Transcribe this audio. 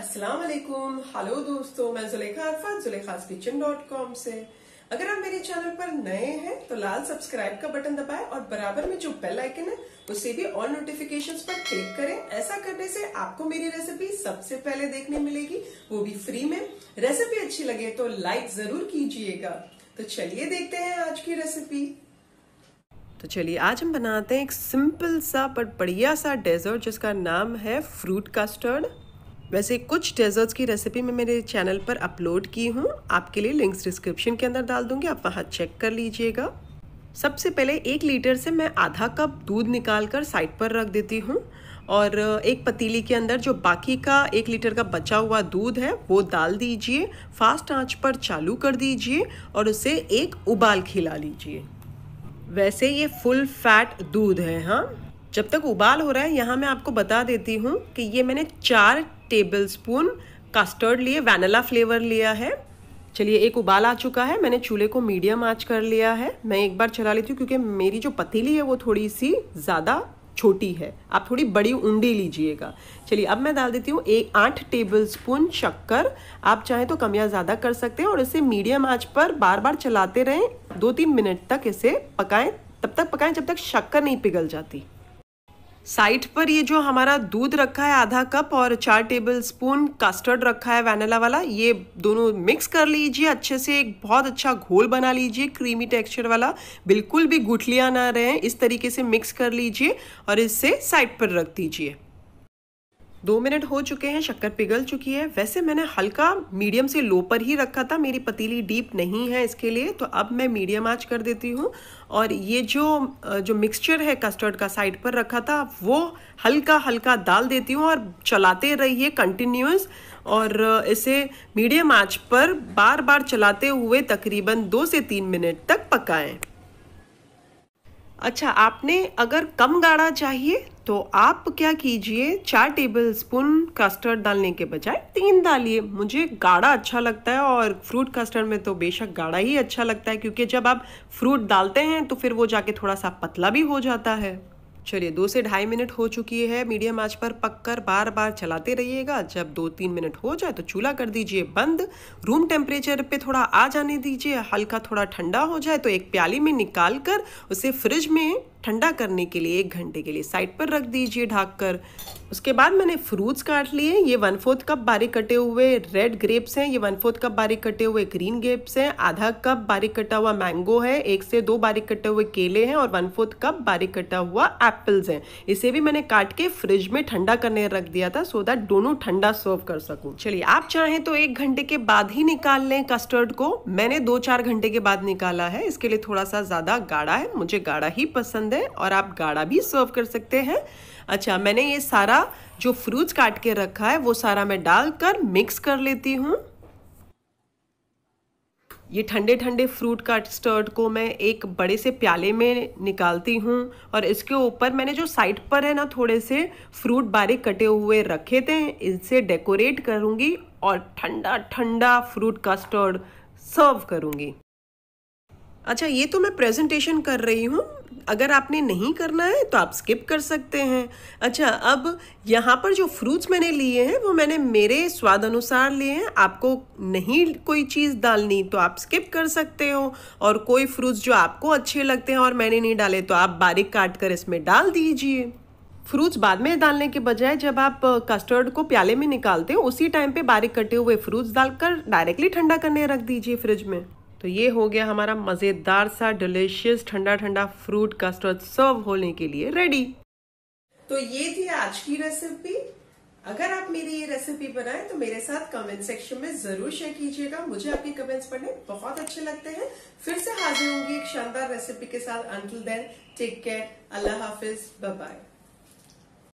अस्सलाम वालेकुम हेलो दोस्तों मैं Zulekha Arafat Zulekha's kitchen dot com से अगर आप मेरे चैनल पर नए हैं तो लाल सब्सक्राइब का बटन दबाएं और बराबर में जो बेल आइकन है उसे भी ऑल नोटिफिकेशंस पर क्लिक करें ऐसा करने से आपको मेरी रेसिपी सबसे पहले देखने मिलेगी वो भी फ्री में रेसिपी अच्छी लगे तो लाइक जरूर कीजिएगा तो चलिए देखते हैं आज की रेसिपी तो चलिए आज हम बनाते हैं एक सिंपल सा पर बढ़िया सा डेजर्ट जिसका नाम है फ्रूट कस्टर्ड वैसे कुछ डेजर्ट्स की रेसिपी मैं मेरे चैनल पर अपलोड की हूँ आपके लिए लिंक्स डिस्क्रिप्शन के अंदर डाल दूँगी आप वहाँ चेक कर लीजिएगा सबसे पहले एक लीटर से मैं आधा कप दूध निकाल कर साइड पर रख देती हूँ और एक पतीली के अंदर जो बाकी का एक लीटर का बचा हुआ दूध है वो डाल दीजिए फास्ट आंच पर चालू कर दीजिए और उसे एक उबाल खिला लीजिए वैसे ये फुल फैट दूध है हाँ जब तक उबाल हो रहा है यहाँ मैं आपको बता देती हूँ कि ये मैंने चार टेबलस्पून कस्टर्ड लिए वैनिला फ्लेवर लिया है चलिए एक उबाल आ चुका है मैंने चूल्हे को मीडियम आँच कर लिया है मैं एक बार चला लेती हूँ क्योंकि मेरी जो पतीली है वो थोड़ी सी ज़्यादा छोटी है आप थोड़ी बड़ी उंडी लीजिएगा चलिए अब मैं डाल देती हूँ एक आठ टेबल स्पून शक्कर आप चाहें तो कम या ज़्यादा कर सकते हैं और इसे मीडियम आँच पर बार बार चलाते रहें दो तीन मिनट तक इसे पकाएं तब तक पकाएं जब तक शक्कर नहीं पिघल जाती साइड पर ये जो हमारा दूध रखा है आधा कप और चार टेबल स्पून कस्टर्ड रखा है वैनिला वाला ये दोनों मिक्स कर लीजिए अच्छे से एक बहुत अच्छा घोल बना लीजिए क्रीमी टेक्सचर वाला बिल्कुल भी गुठलियाँ ना रहे इस तरीके से मिक्स कर लीजिए और इससे साइड पर रख दीजिए दो मिनट हो चुके हैं शक्कर पिघल चुकी है वैसे मैंने हल्का मीडियम से लो पर ही रखा था मेरी पतीली डीप नहीं है इसके लिए तो अब मैं मीडियम आँच कर देती हूँ और ये जो जो मिक्सचर है कस्टर्ड का साइड पर रखा था वो हल्का हल्का डाल देती हूँ और चलाते रहिए कंटिन्यूस और इसे मीडियम आंच पर बार बार चलाते हुए तकरीबन दो से तीन मिनट तक पकाएँ अच्छा आपने अगर कम गाढ़ा चाहिए तो आप क्या कीजिए चार टेबल स्पून कस्टर्ड डालने के बजाय तीन डालिए मुझे गाढ़ा अच्छा लगता है और फ्रूट कस्टर्ड में तो बेशक गाढ़ा ही अच्छा लगता है क्योंकि जब आप फ्रूट डालते हैं तो फिर वो जाके थोड़ा सा पतला भी हो जाता है चलिए दो से ढाई मिनट हो चुकी है मीडियम आंच पर पककर बार बार चलाते रहिएगा जब दो तीन मिनट हो जाए तो चूल्हा कर दीजिए बंद रूम टेम्परेचर पे थोड़ा आ जाने दीजिए हल्का थोड़ा ठंडा हो जाए तो एक प्याली में निकाल कर उसे फ्रिज में ठंडा करने के लिए एक घंटे के लिए साइड पर रख दीजिए ढाक कर उसके बाद मैंने फ्रूट्स काट लिए ये वन फोर्थ कप बारीक कटे हुए रेड ग्रेप्स हैं ये वन फोर्थ कप बारीक कटे हुए ग्रीन ग्रेप्स हैं आधा कप बारीक कटा हुआ मैंगो है एक से दो बारीक कटे हुए केले हैं और वन फोर्थ कप बारीक कटा हुआ एप्पल एप्पल्स हैं इसे भी मैंने काट के फ्रिज में ठंडा करने रख दिया था सो दैट दोनों ठंडा सर्व कर सकूं चलिए आप चाहें तो एक घंटे के बाद ही निकाल लें कस्टर्ड को मैंने दो चार घंटे के बाद निकाला है इसके लिए थोड़ा सा ज़्यादा गाढ़ा है मुझे गाढ़ा ही पसंद है और आप गाढ़ा भी सर्व कर सकते हैं अच्छा मैंने ये सारा जो फ्रूट्स काट के रखा है वो सारा मैं डालकर मिक्स कर लेती हूँ ये ठंडे ठंडे फ्रूट का स्टर्ड को मैं एक बड़े से प्याले में निकालती हूँ और इसके ऊपर मैंने जो साइड पर है ना थोड़े से फ्रूट बारीक कटे हुए रखे थे इनसे डेकोरेट करूँगी और ठंडा ठंडा फ्रूट का स्टर्ड सर्व करूँगी अच्छा ये तो मैं प्रेजेंटेशन कर रही हूँ अगर आपने नहीं करना है तो आप स्किप कर सकते हैं अच्छा अब यहाँ पर जो फ्रूट्स मैंने लिए हैं वो मैंने मेरे स्वाद अनुसार लिए हैं आपको नहीं कोई चीज़ डालनी तो आप स्किप कर सकते हो और कोई फ्रूट्स जो आपको अच्छे लगते हैं और मैंने नहीं डाले तो आप बारीक काट कर इसमें डाल दीजिए फ्रूट्स बाद में डालने के बजाय जब आप कस्टर्ड को प्याले में निकालते हो उसी टाइम पे बारीक कटे हुए फ्रूट्स डालकर डायरेक्टली ठंडा करने रख दीजिए फ्रिज में तो ये हो गया हमारा मज़ेदार सा डिलीशियस ठंडा ठंडा फ्रूट कस्टर्ड सर्व होने के लिए रेडी तो ये थी आज की रेसिपी अगर आप मेरी ये रेसिपी बनाए तो मेरे साथ कमेंट सेक्शन में जरूर शेयर कीजिएगा मुझे आपके कमेंट्स पढ़ने बहुत अच्छे लगते हैं फिर से हाजिर होंगी एक शानदार रेसिपी के साथ अंटिल देन टेक केयर अल्लाह हाफिज बाय